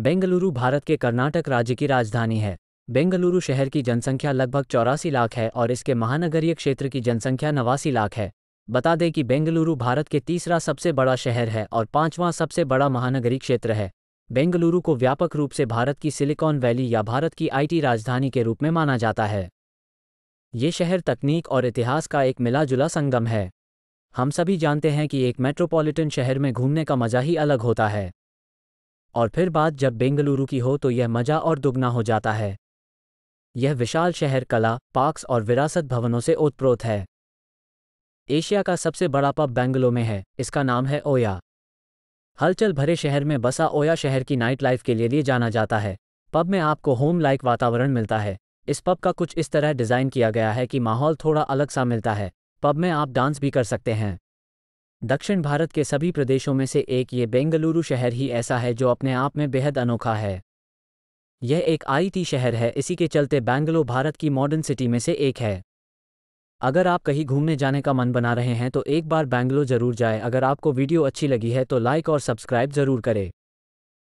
बेंगलुरु भारत के कर्नाटक राज्य की राजधानी है बेंगलुरु शहर की जनसंख्या लगभग चौरासी लाख है और इसके महानगरीय क्षेत्र की जनसंख्या नवासी लाख है बता दें कि बेंगलुरु भारत के तीसरा सबसे बड़ा शहर है और पांचवां सबसे बड़ा महानगरीय क्षेत्र है बेंगलुरु को व्यापक रूप से भारत की सिलिकॉन वैली या भारत की आईटी राजधानी के रूप में माना जाता है ये शहर तकनीक और इतिहास का एक मिला संगम है हम सभी जानते हैं कि एक मेट्रोपॉलिटन शहर में घूमने का मज़ा ही अलग होता है और फिर बात जब बेंगलुरु की हो तो यह मज़ा और दुगना हो जाता है यह विशाल शहर कला पार्क्स और विरासत भवनों से ओतप्रोत है एशिया का सबसे बड़ा पब बेंगलो में है इसका नाम है ओया हलचल भरे शहर में बसा ओया शहर की नाइट लाइफ के लिए लिए जाना जाता है पब में आपको होम लाइक वातावरण मिलता है इस पब का कुछ इस तरह डिज़ाइन किया गया है कि माहौल थोड़ा अलग सा मिलता है पब में आप डांस भी कर सकते हैं दक्षिण भारत के सभी प्रदेशों में से एक ये बेंगलुरु शहर ही ऐसा है जो अपने आप में बेहद अनोखा है यह एक आईटी शहर है इसी के चलते बेंगलो भारत की मॉडर्न सिटी में से एक है अगर आप कहीं घूमने जाने का मन बना रहे हैं तो एक बार बेंगलो जरूर जाए अगर आपको वीडियो अच्छी लगी है तो लाइक और सब्सक्राइब जरूर करें